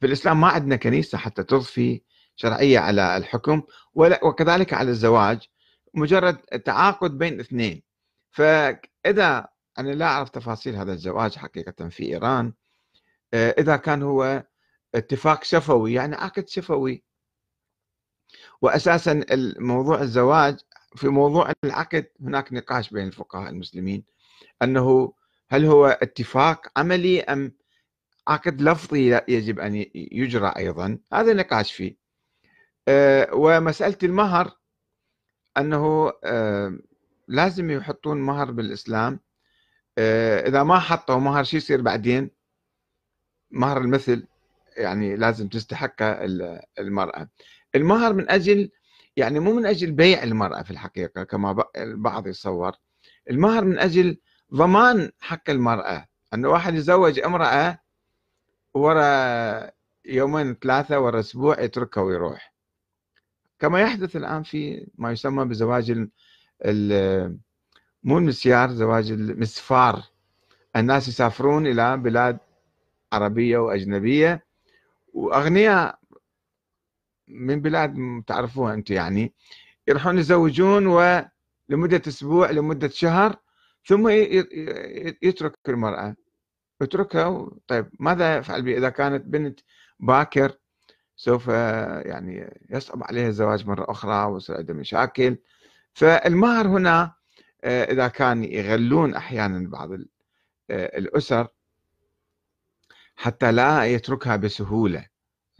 في الاسلام ما عندنا كنيسه حتى تضفي شرعيه على الحكم وكذلك على الزواج مجرد تعاقد بين اثنين فاذا انا لا اعرف تفاصيل هذا الزواج حقيقه في ايران آه، اذا كان هو اتفاق شفوي يعني عقد شفوي واساسا الموضوع الزواج في موضوع العقد هناك نقاش بين الفقهاء المسلمين انه هل هو اتفاق عملي ام عقد لفظي يجب أن يجرى أيضا هذا نقاش فيه آه، ومسألة المهر أنه آه، لازم يحطون مهر بالإسلام آه، إذا ما حطوا مهر شو يصير بعدين مهر المثل يعني لازم تستحقه المرأة المهر من أجل يعني مو من أجل بيع المرأة في الحقيقة كما البعض يصور المهر من أجل ضمان حق المرأة أن واحد يزوج امرأة ورا يومين ثلاثة ورا أسبوع يتركها ويروح كما يحدث الآن في ما يسمى بزواج ال مو المسيار زواج المسفار الناس يسافرون إلى بلاد عربية وأجنبية وأغنياء من بلاد تعرفوها أنتم يعني يروحون يزوجون ولمدة أسبوع لمدة شهر ثم يترك المرأة اتركها طيب ماذا يفعل بي اذا كانت بنت باكر سوف يعني يصعب عليها الزواج مره اخرى ويصير عندها مشاكل فالمهر هنا آه، اذا كان يغلون احيانا بعض آه، الاسر حتى لا يتركها بسهوله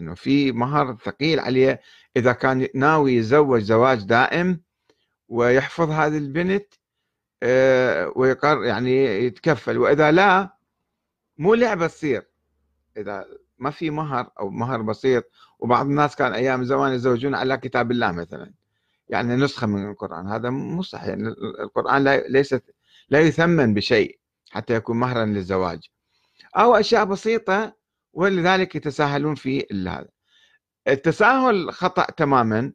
انه في مهر ثقيل عليه اذا كان ناوي يتزوج زواج دائم ويحفظ هذه البنت آه، ويقر يعني يتكفل واذا لا مو لعبه تصير اذا ما في مهر او مهر بسيط وبعض الناس كان ايام زمان يزوجون على كتاب الله مثلا يعني نسخه من القران هذا مو صحيح يعني القران لا ليست لا يثمن بشيء حتى يكون مهرا للزواج او اشياء بسيطه ولذلك يتساهلون في هذا التساهل خطا تماما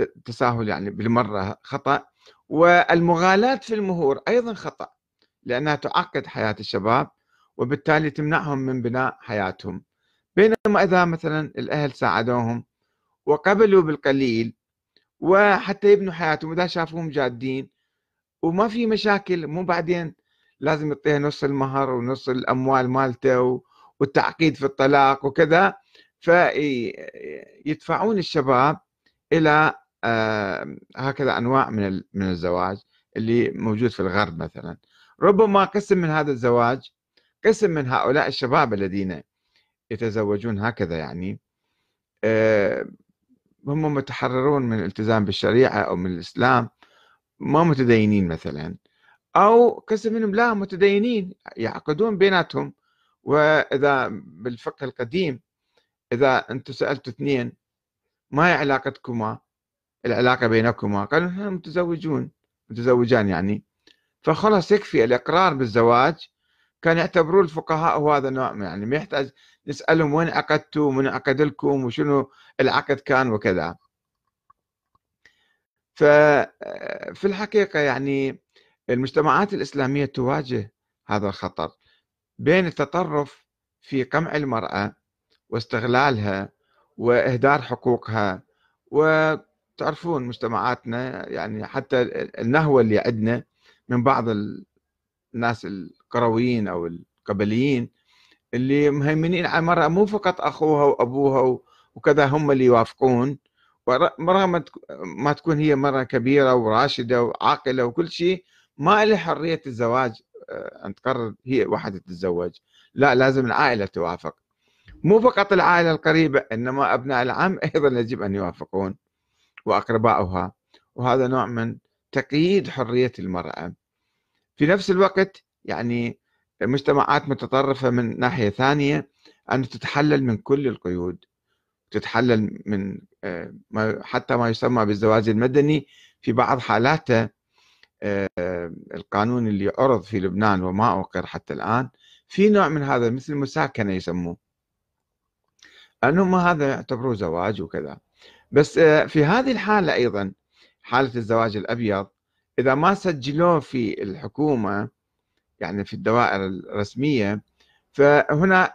التساهل يعني بالمره خطا والمغالاه في المهور ايضا خطا لانها تعقد حياه الشباب وبالتالي تمنعهم من بناء حياتهم بينما إذا مثلا الأهل ساعدوهم وقبلوا بالقليل وحتى يبنوا حياتهم إذا شافوهم جادين وما في مشاكل مو بعدين لازم يعطيها نص المهر ونص الأموال مالته والتعقيد في الطلاق وكذا فيدفعون الشباب إلى آه، هكذا أنواع من من الزواج اللي موجود في الغرب مثلا ربما قسم من هذا الزواج قسم من هؤلاء الشباب الذين يتزوجون هكذا يعني آه، هم متحررون من الالتزام بالشريعة أو من الإسلام ما متدينين مثلا أو قسم منهم لا متدينين يعقدون بيناتهم وإذا بالفقه القديم إذا أنتم سألتوا اثنين ما هي علاقتكما العلاقة بينكما قالوا نحن متزوجون متزوجان يعني فخلاص يكفي الإقرار بالزواج كان يعتبرون الفقهاء هو هذا النوع يعني ما يحتاج نسألهم وين عقدتوا ومن عقد لكم وشنو العقد كان وكذا ففي الحقيقة يعني المجتمعات الإسلامية تواجه هذا الخطر بين التطرف في قمع المرأة واستغلالها وإهدار حقوقها وتعرفون مجتمعاتنا يعني حتى النهوة اللي عندنا من بعض ال الناس القرويين او القبليين اللي مهيمنين على المراه مو فقط اخوها وابوها وكذا هم اللي يوافقون ورغم ما تكون هي مرأة كبيرة وراشدة وعاقلة وكل شيء ما لها حرية الزواج آه، أن تقرر هي واحدة تتزوج لا لازم العائلة توافق مو فقط العائلة القريبة إنما أبناء العم أيضا يجب أن يوافقون وأقربائها وهذا نوع من تقييد حرية المرأة في نفس الوقت يعني مجتمعات متطرفة من ناحية ثانية أن تتحلل من كل القيود تتحلل من آه، حتى ما يسمى بالزواج المدني في بعض حالاته آه، القانون اللي عرض في لبنان وما أقر حتى الآن في نوع من هذا مثل المساكنة يسموه أنهم هذا يعتبروه زواج وكذا بس آه، في هذه الحالة أيضا حالة الزواج الأبيض اذا ما سجلوه في الحكومه يعني في الدوائر الرسميه فهنا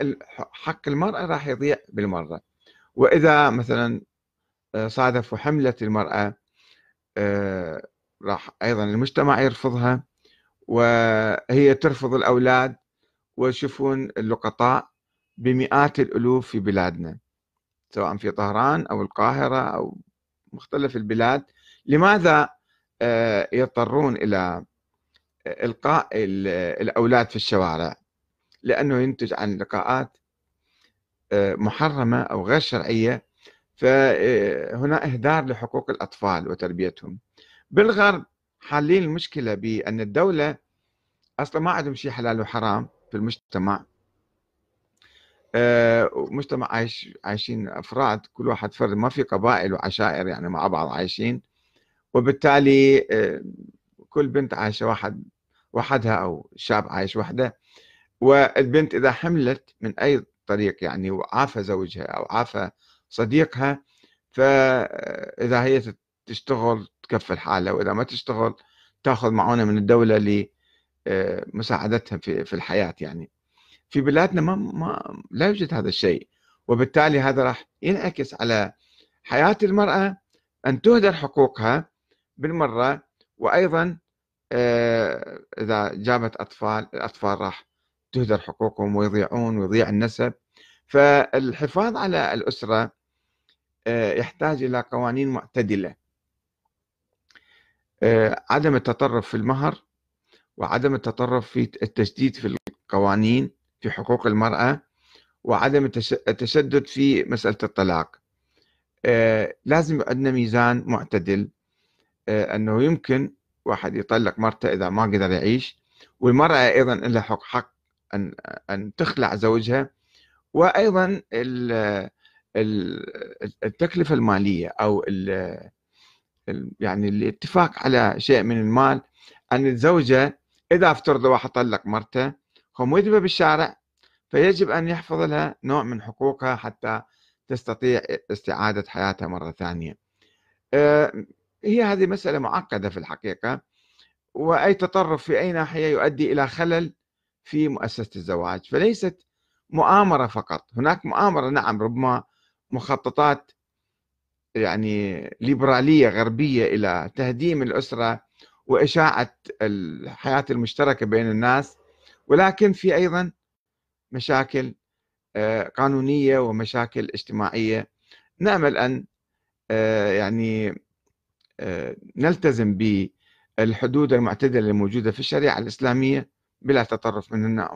حق المراه راح يضيع بالمره واذا مثلا آه، صادفوا حمله المراه آه، راح ايضا المجتمع يرفضها وهي ترفض الاولاد ويشوفون اللقطاء بمئات الالوف في بلادنا سواء في طهران او القاهره او مختلف البلاد لماذا آه، يضطرون إلى إلقاء الأولاد في الشوارع لأنه ينتج عن لقاءات آه، محرمة أو غير شرعية فهنا آه، إهدار لحقوق الأطفال وتربيتهم بالغرب حالين المشكلة بأن الدولة أصلا ما عندهم شيء حلال وحرام في المجتمع مجتمع عايش عايشين أفراد كل واحد فرد ما في قبائل وعشائر يعني مع بعض عايشين وبالتالي آه، كل بنت عايشه واحد وحدها او شاب عايش وحده والبنت اذا حملت من اي طريق يعني وعافى زوجها او عافى صديقها فاذا هي تشتغل تكفل حالها واذا ما تشتغل تاخذ معونه من الدوله لمساعدتها آه، في في الحياه يعني في بلادنا ما, ما لا يوجد هذا الشيء وبالتالي هذا راح ينعكس على حياه المراه ان تهدر حقوقها بالمرة وأيضا آه، إذا جابت أطفال الأطفال راح تهدر حقوقهم ويضيعون ويضيع النسب فالحفاظ على الأسرة آه، يحتاج إلى قوانين معتدلة آه، عدم التطرف في المهر وعدم التطرف في التشديد في القوانين في حقوق المرأة وعدم التشدد في مسألة الطلاق لازم عندنا ميزان معتدل آه، أنه يمكن واحد يطلق مرته إذا ما قدر يعيش والمرأة أيضا لها حق حق أن أن تخلع زوجها وأيضا التكلفة المالية أو يعني الاتفاق على شيء من المال أن الزوجة إذا افترض واحد طلق مرته هو مذنبة بالشارع فيجب أن يحفظ لها نوع من حقوقها حتى تستطيع استعادة حياتها مرة ثانية آه، هي هذه مسألة معقدة في الحقيقة وأي تطرف في أي ناحية يؤدي إلى خلل في مؤسسة الزواج فليست مؤامرة فقط هناك مؤامرة نعم ربما مخططات يعني ليبرالية غربية إلى تهديم الأسرة وإشاعة الحياة المشتركة بين الناس ولكن في أيضا مشاكل آه، قانونية ومشاكل اجتماعية نأمل نعم، أن آه، يعني نلتزم بالحدود المعتدلة الموجودة في الشريعة الإسلامية بلا تطرف من هنا أو